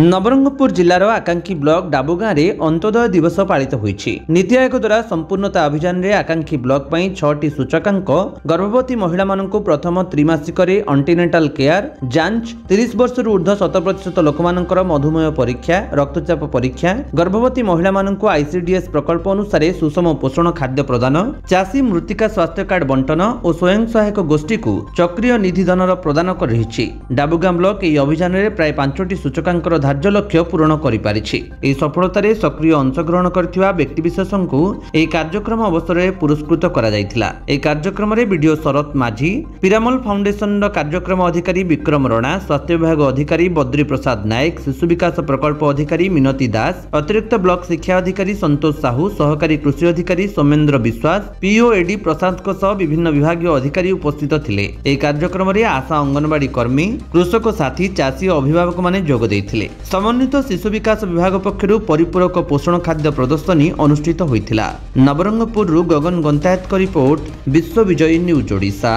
ନବରଙ୍ଗପୁର ଜିଲ୍ଲାର ଆକାଂକ୍ଷୀ ବ୍ଲକ ଡାବୁ ଗାଁରେ ଅନ୍ତୋଦୟ ଦିବସ ପାଳିତ ହୋଇଛି ନୀତି ଆୟୋଗ ଦ୍ୱାରା ସମ୍ପୂର୍ଣ୍ଣତା ଅଭିଯାନରେ ଆକାଂକ୍ଷୀ ବ୍ଲକ ପାଇଁ ଛଅଟି ସୂଚକାଙ୍କ ଗର୍ଭବତୀ ମହିଳାମାନଙ୍କୁ ପ୍ରଥମ ତ୍ରିମାସିକରେ ଅଣ୍ଟିନେଣ୍ଟାଲ କେୟାର ଯାଞ୍ଚ ତିରିଶ ବର୍ଷରୁ ଉର୍ଦ୍ଧ ଶତ ପ୍ରତିଶତ ଲୋକମାନଙ୍କର ମଧୁମେହ ପରୀକ୍ଷା ରକ୍ତଚାପ ପରୀକ୍ଷା ଗର୍ଭବତୀ ମହିଳାମାନଙ୍କୁ ଆଇସିଡିଏସ୍ ପ୍ରକଳ୍ପ ଅନୁସାରେ ସୁଷମ ପୋଷଣ ଖାଦ୍ୟ ପ୍ରଦାନ ଚାଷୀ ମୃତ୍ତିକା ସ୍ୱାସ୍ଥ୍ୟକାର୍ଡ ବଣ୍ଟନ ଓ ସ୍ୱୟଂ ସହାୟକ ଗୋଷ୍ଠୀକୁ ଚକ୍ରିୟ ନିଧି ଧନର ପ୍ରଦାନ କରିଛି ଡାବୁଗାଁ ବ୍ଲକ ଏହି ଅଭିଯାନରେ ପ୍ରାୟ ପାଞ୍ଚଟି ସୂଚକାଙ୍କର ଧାର୍ଯ୍ୟ ଲକ୍ଷ୍ୟ ପୂରଣ କରିପାରିଛି ଏହି ସଫଳତାରେ ସକ୍ରିୟ ଅଂଶଗ୍ରହଣ କରିଥିବା ବ୍ୟକ୍ତିବିଶେଷଙ୍କୁ ଏହି କାର୍ଯ୍ୟକ୍ରମ ଅବସରରେ ପୁରସ୍କୃତ କରାଯାଇଥିଲା ଏହି କାର୍ଯ୍ୟକ୍ରମରେ ବିଡିଓ ଶରତ ମାଝୀ ପିରାମଲ ଫାଉଣ୍ଡେସନର କାର୍ଯ୍ୟକ୍ରମ ଅଧିକାରୀ ବିକ୍ରମ ରଣା ସ୍ୱାସ୍ଥ୍ୟ ବିଭାଗ ଅଧିକାରୀ ବଦ୍ରୀ ପ୍ରସାଦ ନାୟକ ଶିଶୁ ବିକାଶ ପ୍ରକଳ୍ପ ଅଧିକାରୀ ମିନତି ଦାସ ଅତିରିକ୍ତ ବ୍ଲକ ଶିକ୍ଷା ଅଧିକାରୀ ସନ୍ତୋଷ ସାହୁ ସହକାରୀ କୃଷି ଅଧିକାରୀ ସୌମେନ୍ଦ୍ର ବିଶ୍ୱାସ ପିଓଏଡି ପ୍ରସାଦଙ୍କ ସହ ବିଭିନ୍ନ ବିଭାଗୀୟ ଅଧିକାରୀ ଉପସ୍ଥିତ ଥିଲେ ଏହି କାର୍ଯ୍ୟକ୍ରମରେ ଆଶା ଅଙ୍ଗନବାଡ଼ି କର୍ମୀ କୃଷକ ସାଥୀ ଚାଷୀ ଓ ଅଭିଭାବକମାନେ ଯୋଗ ଦେଇଥିଲେ ସମନ୍ୱିତ ଶିଶୁ ବିକାଶ ବିଭାଗ ପକ୍ଷରୁ ପରିପୂରକ ପୋଷଣ ଖାଦ୍ୟ ପ୍ରଦର୍ଶନୀ ଅନୁଷ୍ଠିତ ହୋଇଥିଲା ନବରଙ୍ଗପୁରରୁ ଗଗନ ଗନ୍ତାୟତଙ୍କ ରିପୋର୍ଟ ବିଶ୍ୱବିଜୟୀ ନ୍ୟୁଜ୍ ଓଡ଼ିଶା